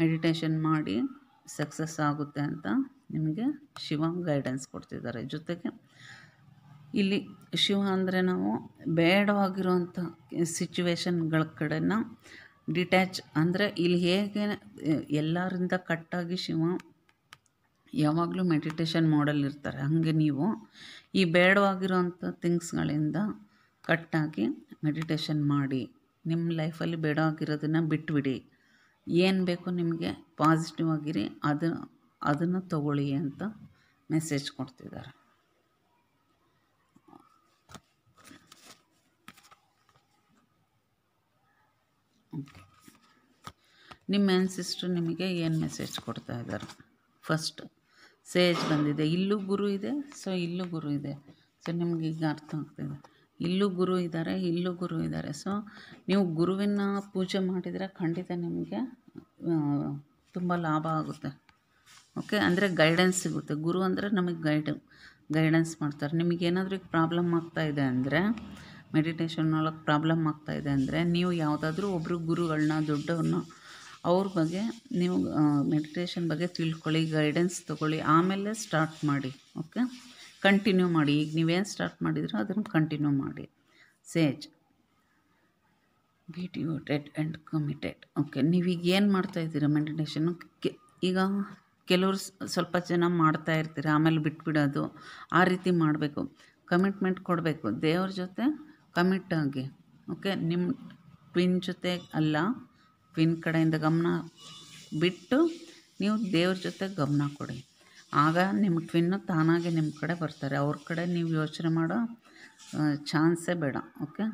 ಮೆಡಿಟೇಷನ್ ಮಾಡಿ ಸಕ್ಸಸ್ ಆಗುತ್ತೆ ಅಂತ ನಿಮಗೆ ಶಿವ ಗೈಡೆನ್ಸ್ ಕೊಡ್ತಿದ್ದಾರೆ ಜೊತೆಗೆ ಇಲ್ಲಿ ಶಿವ ಅಂದರೆ ನಾವು ಬೇಡವಾಗಿರುವಂಥ ಸಿಚುವೇಶನ್ಗಳ ಕಡೆನ ಡಿಟ್ಯಾಚ್ ಅಂದರೆ ಇಲ್ಲಿ ಹೇಗೆ ಎಲ್ಲರಿಂದ ಕಟ್ಟಾಗಿ ಶಿವ ಯಾವಾಗಲೂ ಮೆಡಿಟೇಷನ್ ಮಾಡಲ್ ಇರ್ತಾರೆ ಹಾಗೆ ನೀವು ಈ ಬೇಡವಾಗಿರೋಂಥ ಥಿಂಗ್ಸ್ಗಳಿಂದ ಕಟ್ಟಾಗಿ ಮೆಡಿಟೇಷನ್ ಮಾಡಿ ನಿಮ್ಮ ಲೈಫಲ್ಲಿ ಬೇಡವಾಗಿರೋದನ್ನು ಬಿಟ್ಬಿಡಿ ಏನು ಬೇಕು ನಿಮಗೆ ಪಾಸಿಟಿವ್ ಆಗಿರಿ ಅದು ಅದನ್ನು ತಗೊಳ್ಳಿ ಅಂತ ಮೆಸೇಜ್ ಕೊಡ್ತಿದ್ದಾರೆ ನಿಮ್ಮ ಆ್ಯನ್ಸಿಸ್ಟ್ರು ನಿಮಗೆ ಏನು ಮೆಸೇಜ್ ಕೊಡ್ತಾ ಇದ್ದಾರೆ ಫಸ್ಟ್ ಸೇಜ್ ಬಂದಿದೆ ಇಲ್ಲೂ ಗುರು ಇದೆ ಸೊ ಇಲ್ಲೂ ಗುರು ಇದೆ ಸೊ ನಿಮ್ಗೆ ಈಗ ಅರ್ಥ ಆಗ್ತಿದೆ ಇಲ್ಲೂ ಗುರು ಇದ್ದಾರೆ ಇಲ್ಲೂ ಗುರು ಇದ್ದಾರೆ ಸೊ ನೀವು ಗುರುವಿನ ಪೂಜೆ ಮಾಡಿದರೆ ಖಂಡಿತ ನಿಮಗೆ ತುಂಬ ಲಾಭ ಆಗುತ್ತೆ ಓಕೆ ಅಂದರೆ ಗೈಡೆನ್ಸ್ ಸಿಗುತ್ತೆ ಗುರು ಅಂದರೆ ನಮಗೆ ಗೈಡ್ ಗೈಡೆನ್ಸ್ ಮಾಡ್ತಾರೆ ನಿಮಗೇನಾದರೂ ಈಗ ಪ್ರಾಬ್ಲಮ್ ಆಗ್ತಾ ಇದೆ ಅಂದರೆ ಮೆಡಿಟೇಷನ್ ಒಳಗೆ ಪ್ರಾಬ್ಲಮ್ ಆಗ್ತಾಯಿದೆ ಅಂದರೆ ನೀವು ಯಾವುದಾದ್ರೂ ಒಬ್ಬರು ಗುರುಗಳನ್ನ ದೊಡ್ಡವ್ರನ್ನ ಅವ್ರ ಬಗ್ಗೆ ನೀವು ಮೆಡಿಟೇಷನ್ ಬಗ್ಗೆ ತಿಳ್ಕೊಳ್ಳಿ ಗೈಡೆನ್ಸ್ ತೊಗೊಳ್ಳಿ ಆಮೇಲೆ ಸ್ಟಾರ್ಟ್ ಮಾಡಿ ಓಕೆ ಕಂಟಿನ್ಯೂ ಮಾಡಿ ಈಗ ನೀವೇನು ಸ್ಟಾರ್ಟ್ ಮಾಡಿದ್ರೂ ಅದನ್ನು ಕಂಟಿನ್ಯೂ ಮಾಡಿ ಸೇಜ್ ಬಿ ಟೆಡ್ ಆ್ಯಂಡ್ ಕಮಿಟೆಡ್ ಓಕೆ ನೀವೀಗ ಏನು ಮಾಡ್ತಾಯಿದ್ದೀರಾ ಮೆಡಿಟೇಷನ್ನು ಈಗ ಕೆಲವರು ಸ್ವಲ್ಪ ಜನ ಮಾಡ್ತಾ ಇರ್ತೀರ ಆಮೇಲೆ ಬಿಟ್ಬಿಡೋದು ಆ ರೀತಿ ಮಾಡಬೇಕು ಕಮಿಟ್ಮೆಂಟ್ ಕೊಡಬೇಕು ದೇವ್ರ ಜೊತೆ ಕಮಿಟ್ಟಾಗಿ ಓಕೆ ನಿಮ್ಮ ಟ್ವಿನ್ ಜೊತೆ ಅಲ್ಲ ಟ್ವಿನ್ ಕಡೆಯಿಂದ ಗಮನ ಬಿಟ್ಟು ನೀವು ದೇವ್ರ ಜೊತೆ ಗಮನ ಕೊಡಿ ಆಗ ನಿಮ್ಮ ಟ್ವಿನ್ನು ತಾನಾಗೆ ನಿಮ್ಮ ಕಡೆ ಬರ್ತಾರೆ ಅವ್ರ ಕಡೆ ನೀವು ಯೋಚನೆ ಮಾಡೋ ಚಾನ್ಸೇ ಬೇಡ ಓಕೆ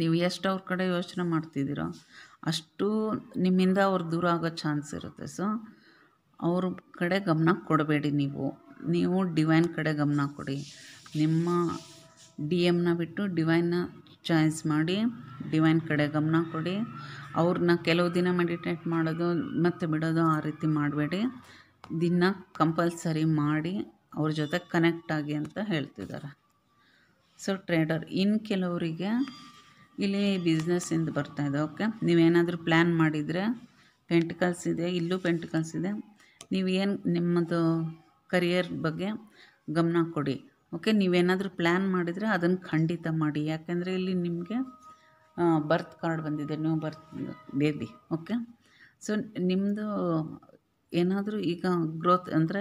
ನೀವು ಎಷ್ಟು ಅವ್ರ ಕಡೆ ಯೋಚನೆ ಮಾಡ್ತಿದ್ದೀರೋ ಅಷ್ಟು ನಿಮ್ಮಿಂದ ಅವ್ರು ದೂರ ಆಗೋ ಚಾನ್ಸ್ ಇರುತ್ತೆ ಸೊ ಅವ್ರ ಕಡೆ ಗಮನ ಕೊಡಬೇಡಿ ನೀವು ನೀವು ಡಿವೈನ್ ಕಡೆ ಗಮನ ಕೊಡಿ ನಿಮ್ಮ ಡಿ ಎಮ್ನ ಬಿಟ್ಟು ಡಿವೈನ್ನ ಚಾಯ್ಸ್ ಮಾಡಿ ಡಿವೈನ್ ಕಡೆ ಗಮನ ಕೊಡಿ ಅವ್ರನ್ನ ಕೆಲವು ದಿನ ಮೆಡಿಟೇಟ್ ಮಾಡೋದು ಮತ್ತೆ ಬಿಡೋದು ಆ ರೀತಿ ಮಾಡಬೇಡಿ ದಿನ ಕಂಪಲ್ಸರಿ ಮಾಡಿ ಅವ್ರ ಜೊತೆ ಕನೆಕ್ಟ್ ಆಗಿ ಅಂತ ಹೇಳ್ತಿದ್ದಾರೆ ಸೊ ಟ್ರೇಡರ್ ಇನ್ನು ಕೆಲವರಿಗೆ ಇಲ್ಲಿ ಬಿಸ್ನೆಸ್ಸಿಂದ ಇದೆ ಓಕೆ ನೀವೇನಾದರೂ ಪ್ಲ್ಯಾನ್ ಮಾಡಿದರೆ ಪೆಂಟಿಕಲ್ಸ್ ಇದೆ ಇಲ್ಲೂ ಪೆಂಟಿಕಲ್ಸ್ ಇದೆ ನೀವೇನು ನಿಮ್ಮದು ಕರಿಯರ್ ಬಗ್ಗೆ ಗಮನ ಕೊಡಿ ಓಕೆ ನೀವೇನಾದರೂ ಪ್ಲ್ಯಾನ್ ಮಾಡಿದರೆ ಅದನ್ನು ಖಂಡಿತ ಮಾಡಿ ಯಾಕೆಂದರೆ ಇಲ್ಲಿ ನಿಮಗೆ ಬರ್ತ್ ಕಾರ್ಡ್ ಬಂದಿದೆ new birth baby okay so ನಿಮ್ಮದು ಏನಾದರೂ ಈಗ ಗ್ರೋತ್ ಅಂದರೆ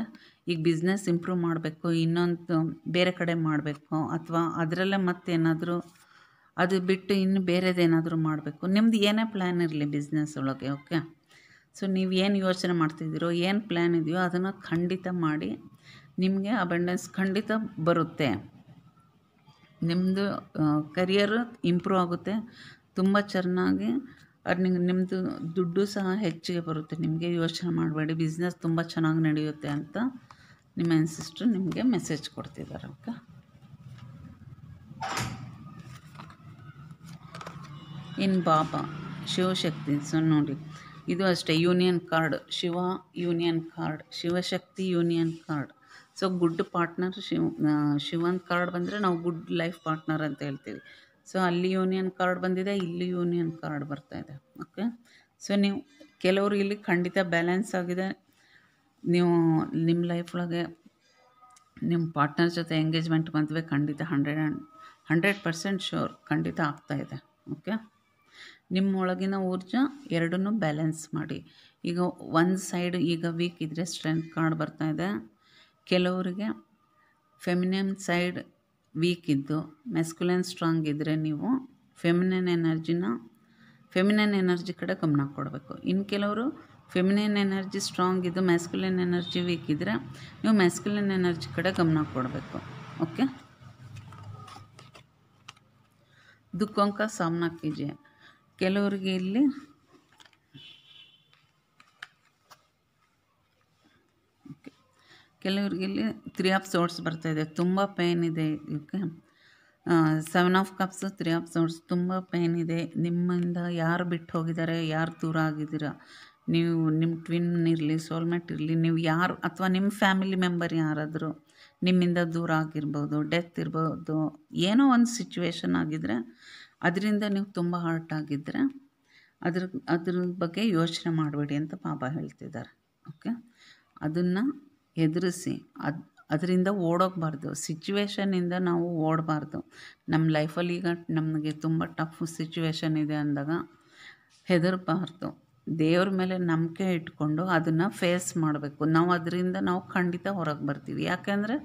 ಈಗ ಬಿಸ್ನೆಸ್ ಇಂಪ್ರೂವ್ ಮಾಡಬೇಕು ಇನ್ನೊಂದು ಬೇರೆ ಕಡೆ ಮಾಡಬೇಕು ಅಥವಾ ಅದರಲ್ಲೇ ಮತ್ತೇನಾದರೂ ಅದು ಬಿಟ್ಟು ಇನ್ನು ಬೇರೆದೇನಾದರೂ ಮಾಡಬೇಕು ನಿಮ್ಮದು ಏನೇ ಪ್ಲ್ಯಾನ್ ಇರಲಿ ಬಿಸ್ನೆಸ್ ಒಳಗೆ ಓಕೆ ಸೊ ನೀವು ಏನು ಯೋಚನೆ ಮಾಡ್ತಿದ್ದೀರೋ ಏನು ಪ್ಲ್ಯಾನ್ ಇದೆಯೋ ಅದನ್ನು ಖಂಡಿತ ಮಾಡಿ ನಿಮಗೆ ಅಬಂಡೆನ್ಸ್ ಖಂಡಿತ ಬರುತ್ತೆ ನಿಮ್ಮದು ಕರಿಯರ್ ಇಂಪ್ರೂವ್ ಆಗುತ್ತೆ ತುಂಬ ಚೆನ್ನಾಗಿ ಅರ್ನಿಂಗ್ ನಿಮ್ಮದು ದುಡ್ಡು ಸಹ ಹೆಚ್ಚಿಗೆ ಬರುತ್ತೆ ನಿಮಗೆ ಯೋಚನೆ ಮಾಡಬೇಡಿ ಬಿಸ್ನೆಸ್ ತುಂಬ ಚೆನ್ನಾಗಿ ನಡೆಯುತ್ತೆ ಅಂತ ನಿಮ್ಮ ಎನ್ಸಿಸ್ಟ್ರು ನಿಮಗೆ ಮೆಸೇಜ್ ಕೊಡ್ತಿದ್ದಾರೆ ಓಕೆ ಇನ್ನು ಬಾಬಾ ಶಿವಶಕ್ತಿ ಸೊ ನೋಡಿ ಇದು ಅಷ್ಟೇ union card Shiva union card Shivashakti union card so good partner Shiv ಶಿವನ್ ಕಾರ್ಡ್ ಬಂದರೆ ನಾವು ಗುಡ್ ಲೈಫ್ ಪಾರ್ಟ್ನರ್ ಅಂತ ಹೇಳ್ತೀವಿ ಸೊ ಅಲ್ಲಿ ಯೂನಿಯನ್ ಕಾರ್ಡ್ ಬಂದಿದೆ ಇಲ್ಲಿ ಯೂನಿಯನ್ ಕಾರ್ಡ್ ಬರ್ತಾ ಇದೆ ಓಕೆ ಸೊ ನೀವು ಕೆಲವರು ಇಲ್ಲಿ ಖಂಡಿತ ಬ್ಯಾಲೆನ್ಸ್ ಆಗಿದೆ ನೀವು ನಿಮ್ಮ ಲೈಫ್ ಒಳಗೆ ನಿಮ್ಮ ಪಾರ್ಟ್ನರ್ ಜೊತೆ ಎಂಗೇಜ್ಮೆಂಟ್ ಬಂದಿವೆ ಖಂಡಿತ hundred and hundred percent sure ಖಂಡಿತ ಆಗ್ತಾ ಇದೆ ಓಕೆ ನಿಮ್ಮೊಳಗಿನ ಒಳಗಿನ ಊರ್ಜಾ ಎರಡನ್ನೂ ಬ್ಯಾಲೆನ್ಸ್ ಮಾಡಿ ಈಗ ಒಂದು ಸೈಡ್ ಈಗ ವೀಕ್ ಇದ್ದರೆ ಸ್ಟ್ರೆಂತ್ ಕಾರ್ಡ್ ಬರ್ತಾ ಇದೆ ಕೆಲವರಿಗೆ ಫೆಮಿನಿನ್ ಸೈಡ್ ವೀಕ್ ಇದ್ದು ಮೆಸ್ಕುಲೆನ್ ಸ್ಟ್ರಾಂಗ್ ಇದ್ದರೆ ನೀವು ಫೆಮಿನಿನ್ ಎನರ್ಜಿನ ಫೆಮಿನಿನ್ ಎನರ್ಜಿ ಕಡೆ ಗಮನ ಕೊಡಬೇಕು ಇನ್ನು ಕೆಲವರು ಫೆಮಿನಿನ್ ಎನರ್ಜಿ ಸ್ಟ್ರಾಂಗ್ ಇದ್ದು ಎನರ್ಜಿ ವೀಕ್ ಇದ್ದರೆ ನೀವು ಮ್ಯಾಸ್ಕುಲಿನ್ ಎನರ್ಜಿ ಕಡೆ ಗಮನ ಕೊಡಬೇಕು ಓಕೆ ದುಃಖಂಕ ಸಾಮ್ನಾಕಿಜೆ ಕೆಲವರಿಗೆ ಇಲ್ಲಿ ಇಲ್ಲಿ ತ್ರೀ ಆಫ್ ಸೋಡ್ಸ್ ಬರ್ತಾಯಿದೆ ತುಂಬ ಪೇಯ್ನ್ ಇದೆ ಇದಕ್ಕೆ seven of cups three of swords ತುಂಬ ಪೇಯ್ನ್ ಇದೆ ನಿಮ್ಮಿಂದ ಯಾರು ಬಿಟ್ಟು ಹೋಗಿದ್ದಾರೆ ಯಾರು ದೂರ ಆಗಿದ್ದೀರ ನೀವು ನಿಮ್ಮ ಟ್ವಿನ್ ಇರಲಿ ಸೋಲ್ಮೇಟ್ ಇರಲಿ ನೀವು ಯಾರು ಅಥವಾ ನಿಮ್ಮ ಫ್ಯಾಮಿಲಿ ಮೆಂಬರ್ ಯಾರಾದರೂ ನಿಮ್ಮಿಂದ ದೂರ ಆಗಿರ್ಬೋದು ಡೆತ್ ಇರ್ಬೋದು ಏನೋ ಒಂದು ಸಿಚುವೇಶನ್ ಆಗಿದ್ರೆ ಅದರಿಂದ ನೀವು ತುಂಬ ಹರ್ಟ್ ಆಗಿದ್ದರೆ ಅದ್ರ ಅದ್ರ ಬಗ್ಗೆ ಯೋಚನೆ ಮಾಡಬೇಡಿ ಅಂತ ಪಾಪ ಹೇಳ್ತಿದ್ದಾರೆ ಓಕೆ ಅದನ್ನು ಎದುರಿಸಿ ಅದು ಅದರಿಂದ ಓಡೋಗಬಾರ್ದು ಸಿಚುವೇಶನಿಂದ ನಾವು ಓಡಬಾರ್ದು ನಮ್ಮ ಲೈಫಲ್ಲಿ ಈಗ ನಮಗೆ ತುಂಬ ಟಫ್ ಸಿಚುವೇಷನ್ ಇದೆ ಅಂದಾಗ ಹೆದರಬಾರ್ದು ದೇವ್ರ ಮೇಲೆ ನಂಬಿಕೆ ಇಟ್ಕೊಂಡು ಅದನ್ನು ಫೇಸ್ ಮಾಡಬೇಕು ನಾವು ಅದರಿಂದ ನಾವು ಖಂಡಿತ ಹೊರಗೆ ಬರ್ತೀವಿ ಯಾಕೆಂದರೆ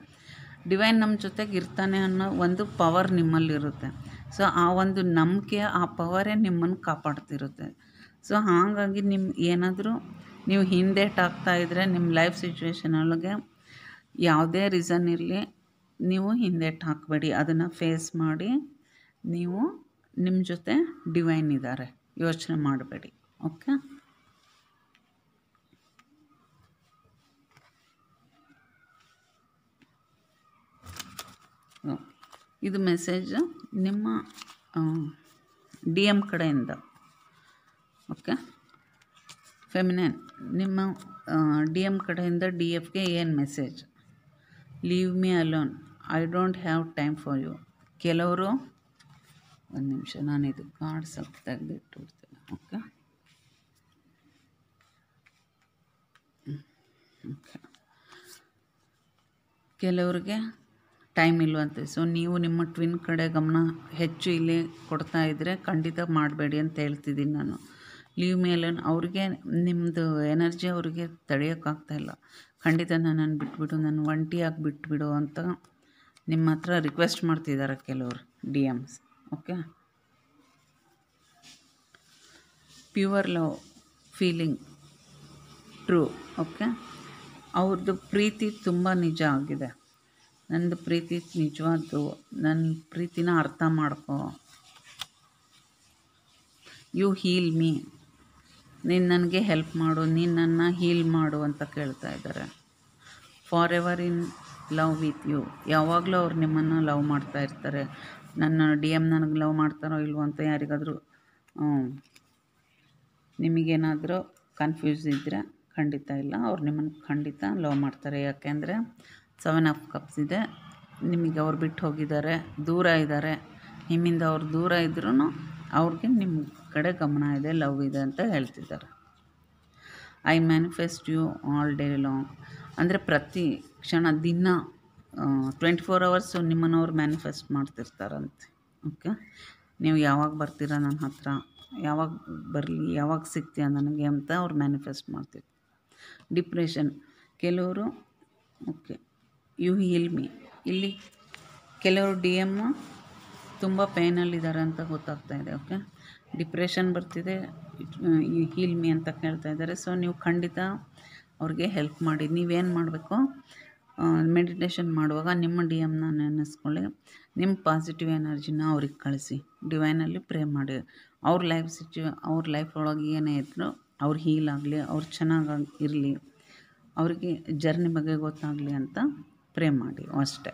ಡಿವೈನ್ ನಮ್ಮ ಜೊತೆಗೆ ಇರ್ತಾನೆ ಅನ್ನೋ ಒಂದು ಪವರ್ ನಿಮ್ಮಲ್ಲಿರುತ್ತೆ ಸೊ ಆ ಒಂದು ನಂಬಿಕೆ ಆ ಪವರೇ ನಿಮ್ಮನ್ನು ಕಾಪಾಡ್ತಿರುತ್ತೆ ಸೊ ಹಾಗಾಗಿ ನಿಮ್ಮ ಏನಾದರೂ ನೀವು ಹಿಂದೇಟ್ ಆಗ್ತಾ ಇದ್ದರೆ ನಿಮ್ಮ ಲೈಫ್ ಒಳಗೆ ಯಾವುದೇ ರೀಸನ್ ಇರಲಿ ನೀವು ಹಿಂದೇಟ್ ಹಾಕಬೇಡಿ ಅದನ್ನು ಫೇಸ್ ಮಾಡಿ ನೀವು ನಿಮ್ಮ ಜೊತೆ ಡಿವೈನ್ ಇದ್ದಾರೆ ಯೋಚನೆ ಮಾಡಬೇಡಿ ಓಕೆ ಇದು ಮೆಸೇಜ್ ನಿಮ್ಮ ಡಿ ಎಮ್ ಕಡೆಯಿಂದ ಓಕೆ ಫೆಮಿನೆನ್ ನಿಮ್ಮ ಡಿ ಎಮ್ ಕಡೆಯಿಂದ ಡಿ ಎಫ್ಗೆ ಏನು message leave me alone I don't have time for you ಕೆಲವರು ಒಂದು ನಿಮಿಷ ನಾನು ಇದು ಕಾರ್ಡ್ ಸ್ವಲ್ಪ ತೆಗೆದಿಟ್ಟು ಓಕೆ ಓಕೆ ಕೆಲವ್ರಿಗೆ ಟೈಮ್ ಇಲ್ವಂತೆ ಸೊ ನೀವು ನಿಮ್ಮ ಟ್ವಿನ್ ಕಡೆ ಗಮನ ಹೆಚ್ಚು ಇಲ್ಲಿ ಕೊಡ್ತಾ ಇದ್ದರೆ ಖಂಡಿತ ಮಾಡಬೇಡಿ ಅಂತ ಹೇಳ್ತಿದ್ದೀನಿ ನಾನು ಲೀವ್ ಮೇಲೆ ಅವ್ರಿಗೆ ನಿಮ್ಮದು ಎನರ್ಜಿ ಅವ್ರಿಗೆ ತಡೆಯೋಕ್ಕಾಗ್ತಾಯಿಲ್ಲ ಖಂಡಿತ ನನ್ನನ್ನು ಬಿಟ್ಬಿಡು ನನ್ನ ಒಂಟಿಯಾಗಿ ಬಿಟ್ಬಿಡು ಅಂತ ನಿಮ್ಮ ಹತ್ರ ರಿಕ್ವೆಸ್ಟ್ ಮಾಡ್ತಿದ್ದಾರೆ ಕೆಲವರು D Ms okay pure love feeling true okay ಅವ್ರದ್ದು ಪ್ರೀತಿ ತುಂಬ ನಿಜ ಆಗಿದೆ ನಂದು ಪ್ರೀತಿ ನಿಜವಾದ್ದು ನನ್ನ ಪ್ರೀತಿನ ಅರ್ಥ ಮಾಡ್ಕೋ ಯು ಹೀಲ್ ಮೀ ನೀನು ನನಗೆ ಹೆಲ್ಪ್ ಮಾಡು ನೀನು ನನ್ನ ಹೀಲ್ ಮಾಡು ಅಂತ ಕೇಳ್ತಾ ಇದ್ದಾರೆ forever in love with you ಯಾವಾಗಲೂ ಅವ್ರು ನಿಮ್ಮನ್ನು ಲವ್ ಮಾಡ್ತಾ ಇರ್ತಾರೆ ನನ್ನ ಡಿ ಎಮ್ ನನಗೆ ಲವ್ ಮಾಡ್ತಾರೋ ಇಲ್ವೋ ಅಂತ ಯಾರಿಗಾದರೂ ನಿಮಗೇನಾದರೂ ಕನ್ಫ್ಯೂಸ್ ಇದ್ದರೆ ಖಂಡಿತ ಇಲ್ಲ ಅವ್ರು ನಿಮ್ಮನ್ನು ಖಂಡಿತ ಲವ್ ಮಾಡ್ತಾರೆ ಯಾಕೆಂದರೆ ಸೆವೆನ್ ಆಫ್ ಕಪ್ಸ್ ಇದೆ ನಿಮಗೆ ಅವ್ರು ಬಿಟ್ಟು ಹೋಗಿದ್ದಾರೆ ದೂರ ಇದ್ದಾರೆ ನಿಮ್ಮಿಂದ ಅವ್ರು ದೂರ ಇದ್ರೂ ಅವ್ರಿಗೆ ನಿಮ್ಮ ಕಡೆ ಗಮನ ಇದೆ ಲವ್ ಇದೆ ಅಂತ ಹೇಳ್ತಿದ್ದಾರೆ I manifest you all day long ಅಂದರೆ ಪ್ರತಿ ಕ್ಷಣ ದಿನ ಟ್ವೆಂಟಿ ಫೋರ್ ಅವರ್ಸು ನಿಮ್ಮನ್ನು ಅವ್ರು ಮ್ಯಾನಿಫೆಸ್ಟ್ ಮಾಡ್ತಿರ್ತಾರಂತೆ ಓಕೆ ನೀವು ಯಾವಾಗ ಬರ್ತೀರಾ ನನ್ನ ಹತ್ರ ಯಾವಾಗ ಬರಲಿ ಯಾವಾಗ ಸಿಗ್ತೀಯ ನನಗೆ ಅಂತ ಅವ್ರು ಮ್ಯಾನಿಫೆಸ್ಟ್ ಮಾಡ್ತಿದ್ರು ಡಿಪ್ರೆಷನ್ ಕೆಲವರು ಓಕೆ ಯು ಹೀಲ್ ಮೀ ಇಲ್ಲಿ ಕೆಲವರು ಡಿ ಎಮ್ಮು ತುಂಬ ಪೇಯ್ನಲ್ಲಿದ್ದಾರೆ ಅಂತ ಗೊತ್ತಾಗ್ತಾ ಇದೆ ಓಕೆ ಡಿಪ್ರೆಷನ್ ಬರ್ತಿದೆ ಹೀಲ್ ಮೀ ಅಂತ ಕೇಳ್ತಾ ಇದ್ದಾರೆ ಸೊ ನೀವು ಖಂಡಿತ ಅವ್ರಿಗೆ ಹೆಲ್ಪ್ ಮಾಡಿ ನೀವೇನು ಮಾಡಬೇಕು ಮೆಡಿಟೇಷನ್ ಮಾಡುವಾಗ ನಿಮ್ಮ ಡಿ ಎಮ್ನ ನೆನೆಸ್ಕೊಳ್ಳಿ ನಿಮ್ಮ ಪಾಸಿಟಿವ್ ಎನರ್ಜಿನ ಅವ್ರಿಗೆ ಕಳಿಸಿ ಡಿವೈನಲ್ಲಿ ಪ್ರೇ ಮಾಡಿ ಅವ್ರ ಲೈಫ್ ಸಿಚು ಅವ್ರ ಲೈಫ್ ಒಳಗೆ ಏನೇ ಇದ್ರು ಅವ್ರು ಹೀಲ್ ಆಗಲಿ ಅವ್ರು ಚೆನ್ನಾಗಿ ಇರಲಿ ಅವರಿಗೆ ಜರ್ನಿ ಬಗ್ಗೆ ಗೊತ್ತಾಗಲಿ ಅಂತ ಪ್ರೇ ಮಾಡಿ ಅಷ್ಟೇ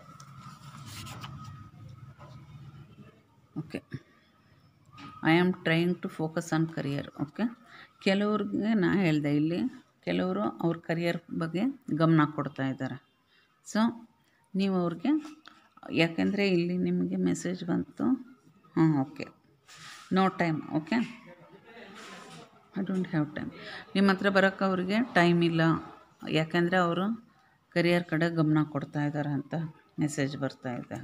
okay I am trying to focus on career okay ಕೆಲವ್ರಿಗೆ ನಾ ಹೇಳಿದೆ ಇಲ್ಲಿ ಕೆಲವರು ಅವ್ರ ಕರಿಯರ್ ಬಗ್ಗೆ ಗಮನ ಕೊಡ್ತಾ ಇದ್ದಾರೆ ಸೊ ನೀವು ಅವ್ರಿಗೆ ಯಾಕೆಂದರೆ ಇಲ್ಲಿ ನಿಮಗೆ ಮೆಸೇಜ್ ಬಂತು ಹಾಂ okay no time okay I don't have time ನಿಮ್ಮ ಹತ್ರ ಬರೋಕ್ಕೆ ಅವ್ರಿಗೆ ಟೈಮ್ ಇಲ್ಲ ಯಾಕೆಂದರೆ ಅವರು ಕರಿಯರ್ ಕಡೆ ಗಮನ ಕೊಡ್ತಾ ಇದ್ದಾರೆ ಅಂತ ಮೆಸೇಜ್ ಬರ್ತಾ ಇದೆ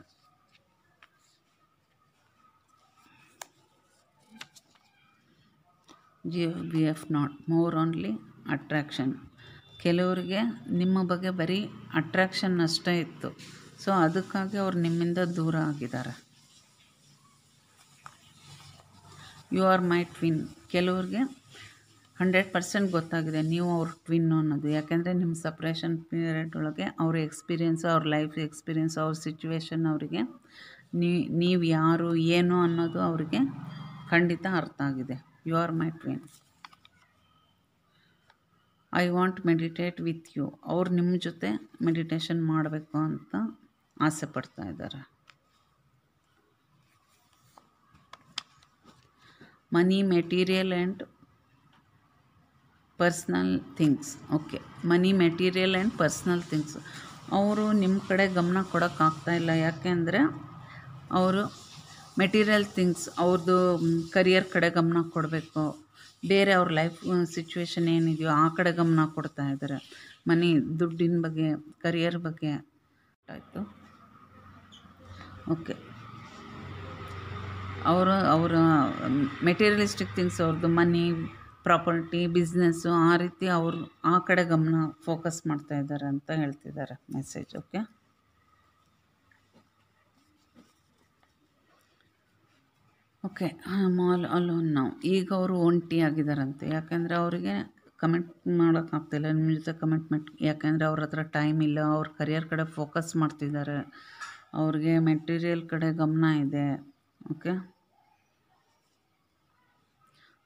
G B F not more only attraction ಕೆಲವರಿಗೆ ನಿಮ್ಮ ಬಗ್ಗೆ ಬರೀ ಅಟ್ರ್ಯಾಕ್ಷನ್ ಅಷ್ಟೇ ಇತ್ತು ಸೊ ಅದಕ್ಕಾಗಿ ಅವ್ರು ನಿಮ್ಮಿಂದ ದೂರ ಆಗಿದ್ದಾರೆ ಯು ಆರ್ ಮೈ ಟ್ವಿನ್ ಕೆಲವ್ರಿಗೆ ಹಂಡ್ರೆಡ್ ಪರ್ಸೆಂಟ್ ಗೊತ್ತಾಗಿದೆ ನೀವು ಅವ್ರ ಟ್ವಿನ್ ಅನ್ನೋದು ಯಾಕೆಂದರೆ ನಿಮ್ಮ ಸಪ್ರೇಷನ್ ಪೀರಿಯಡ್ ಒಳಗೆ ಅವ್ರ ಎಕ್ಸ್ಪೀರಿಯೆನ್ಸ್ ಅವ್ರ ಲೈಫ್ ಎಕ್ಸ್ಪೀರಿಯೆನ್ಸ್ ಅವ್ರ ಸಿಚುವೇಶನ್ ಅವರಿಗೆ ನೀವು ಯಾರು ಏನು ಅನ್ನೋದು ಅವರಿಗೆ ಖಂಡಿತ ಅರ್ಥ ಆಗಿದೆ you are my twin. I want meditate with you ಅವ್ರು ನಿಮ್ಮ ಜೊತೆ ಮೆಡಿಟೇಷನ್ ಮಾಡಬೇಕು ಅಂತ ಆಸೆ ಪಡ್ತಾ ಇದ್ದಾರೆ money material and personal things okay money material and personal things ಅವರು ನಿಮ್ಮ ಕಡೆ ಗಮನ ಕೊಡೋಕ್ಕಾಗ್ತಾ ಕೊಡೋಕ್ಕಾಗ್ತಾಯಿಲ್ಲ ಯಾಕೆಂದರೆ ಅವರು ಮೆಟೀರಿಯಲ್ ಥಿಂಗ್ಸ್ ಅವ್ರದ್ದು ಕರಿಯರ್ ಕಡೆ ಗಮನ ಕೊಡಬೇಕು ಬೇರೆ ಅವ್ರ ಲೈಫ್ ಸಿಚುವೇಶನ್ ಏನಿದೆಯೋ ಆ ಕಡೆ ಗಮನ ಕೊಡ್ತಾ ಇದ್ದಾರೆ ಮನಿ ದುಡ್ಡಿನ ಬಗ್ಗೆ ಕರಿಯರ್ ಬಗ್ಗೆ ಆಯಿತು ಓಕೆ ಅವರು ಅವರ ಮೆಟೀರಿಯಲಿಸ್ಟಿಕ್ ಥಿಂಗ್ಸ್ ಅವ್ರದ್ದು ಮನಿ ಪ್ರಾಪರ್ಟಿ ಬಿಸ್ನೆಸ್ಸು ಆ ರೀತಿ ಅವರು ಆ ಕಡೆ ಗಮನ ಫೋಕಸ್ ಮಾಡ್ತಾ ಇದ್ದಾರೆ ಅಂತ ಹೇಳ್ತಿದ್ದಾರೆ ಮೆಸೇಜ್ ಓಕೆ ಓಕೆ ಮಾಲ್ ಆಲ್ ಅಲೋನ್ ನಾವು ಈಗ ಅವರು ಒಂಟಿ ಆಗಿದ್ದಾರಂತೆ ಯಾಕೆಂದರೆ ಅವರಿಗೆ ಕಮೆಂಟ್ ಮಾಡೋಕ್ಕಾಗ್ತಿಲ್ಲ ನಿಮ್ಮ ಜೊತೆ ಕಮೆಂಟ್ಮೆಂಟ್ ಯಾಕೆಂದರೆ ಅವ್ರ ಹತ್ರ ಟೈಮ್ ಇಲ್ಲ ಅವ್ರ ಕರಿಯರ್ ಕಡೆ ಫೋಕಸ್ ಮಾಡ್ತಿದ್ದಾರೆ ಅವ್ರಿಗೆ ಮೆಟೀರಿಯಲ್ ಕಡೆ ಗಮನ ಇದೆ ಓಕೆ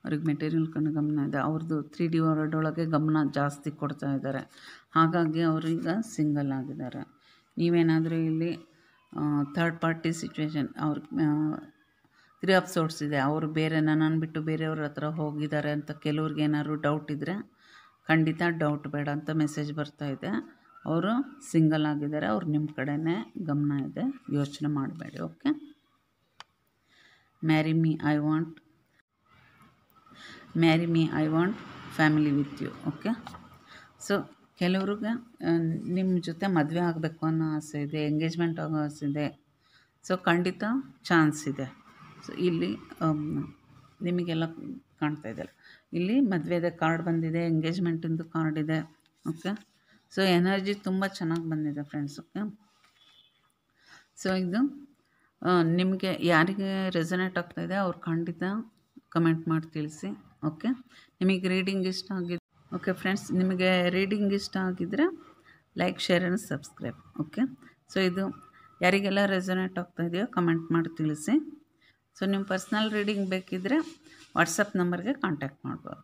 ಅವ್ರಿಗೆ ಮೆಟೀರಿಯಲ್ ಕಡೆ ಗಮನ ಇದೆ ಅವ್ರದ್ದು ತ್ರೀ ಡಿ ವರ್ಡ್ ಒಳಗೆ ಗಮನ ಜಾಸ್ತಿ ಕೊಡ್ತಾ ಇದ್ದಾರೆ ಹಾಗಾಗಿ ಅವರೀಗ ಸಿಂಗಲ್ ಆಗಿದ್ದಾರೆ ನೀವೇನಾದರೂ ಇಲ್ಲಿ ಥರ್ಡ್ ಪಾರ್ಟಿ ಸಿಚುವೇಶನ್ ಅವ್ರಿಗೆ ತ್ರೀ ಅಪ್ಸೋಡ್ಸ್ ಇದೆ ಅವರು ಬೇರೆ ನನ್ನನ್ನು ಬಿಟ್ಟು ಬೇರೆಯವ್ರ ಹತ್ರ ಹೋಗಿದ್ದಾರೆ ಅಂತ ಕೆಲವ್ರಿಗೆ ಏನಾದ್ರು ಡೌಟ್ ಇದ್ದರೆ ಖಂಡಿತ ಡೌಟ್ ಬೇಡ ಅಂತ ಮೆಸೇಜ್ ಬರ್ತಾ ಇದೆ ಅವರು ಸಿಂಗಲ್ ಆಗಿದ್ದಾರೆ ಅವ್ರು ನಿಮ್ಮ ಕಡೆನೇ ಗಮನ ಇದೆ ಯೋಚನೆ ಮಾಡಬೇಡಿ okay marry me I want marry me I want family with you okay so ಕೆಲವ್ರಿಗೆ ನಿಮ್ಮ ಜೊತೆ ಮದುವೆ ಆಗಬೇಕು ಅನ್ನೋ ಆಸೆ ಇದೆ ಎಂಗೇಜ್ಮೆಂಟ್ ಆಗೋ ಆಸೆ ಇದೆ ಸೊ ಖಂಡಿತ ಚಾನ್ಸ್ ಇದೆ ಸೊ ಇಲ್ಲಿ um, ನಿಮಗೆಲ್ಲ ಕಾಣ್ತಾ ಇದೆಯಲ್ಲ ಇಲ್ಲಿ ಮದುವೆದ ಕಾರ್ಡ್ ಬಂದಿದೆ ಎಂಗೇಜ್ಮೆಂಟಿಂದು ಕಾರ್ಡ್ ಇದೆ ಓಕೆ ಸೊ ಎನರ್ಜಿ ತುಂಬ ಚೆನ್ನಾಗಿ ಬಂದಿದೆ ಫ್ರೆಂಡ್ಸ್ ಓಕೆ ಸೊ ಇದು ನಿಮಗೆ ಯಾರಿಗೆ ರೆಸನೇಟ್ ಆಗ್ತಾಯಿದೆ ಅವ್ರು ಖಂಡಿತ ಕಮೆಂಟ್ ಮಾಡಿ ತಿಳಿಸಿ ಓಕೆ ನಿಮಗೆ ರೀಡಿಂಗ್ ಇಷ್ಟ ಆಗಿದೆ ಓಕೆ ಫ್ರೆಂಡ್ಸ್ ನಿಮಗೆ ರೀಡಿಂಗ್ ಇಷ್ಟ ಆಗಿದ್ದರೆ like share and subscribe okay so ಇದು ಯಾರಿಗೆಲ್ಲ ರೆಸನೇಟ್ ಆಗ್ತಾ ಇದೆಯೋ ಕಮೆಂಟ್ ಮಾಡಿ ತಿಳಿಸಿ ಸೊ ನಿಮ್ಮ ಪರ್ಸ್ನಲ್ ರೀಡಿಂಗ್ ಬೇಕಿದ್ದರೆ ವಾಟ್ಸಪ್ ನಂಬರ್ಗೆ ಕಾಂಟ್ಯಾಕ್ಟ್ ಮಾಡ್ಬೋದು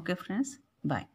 ಓಕೆ ಫ್ರೆಂಡ್ಸ್ ಬಾಯ್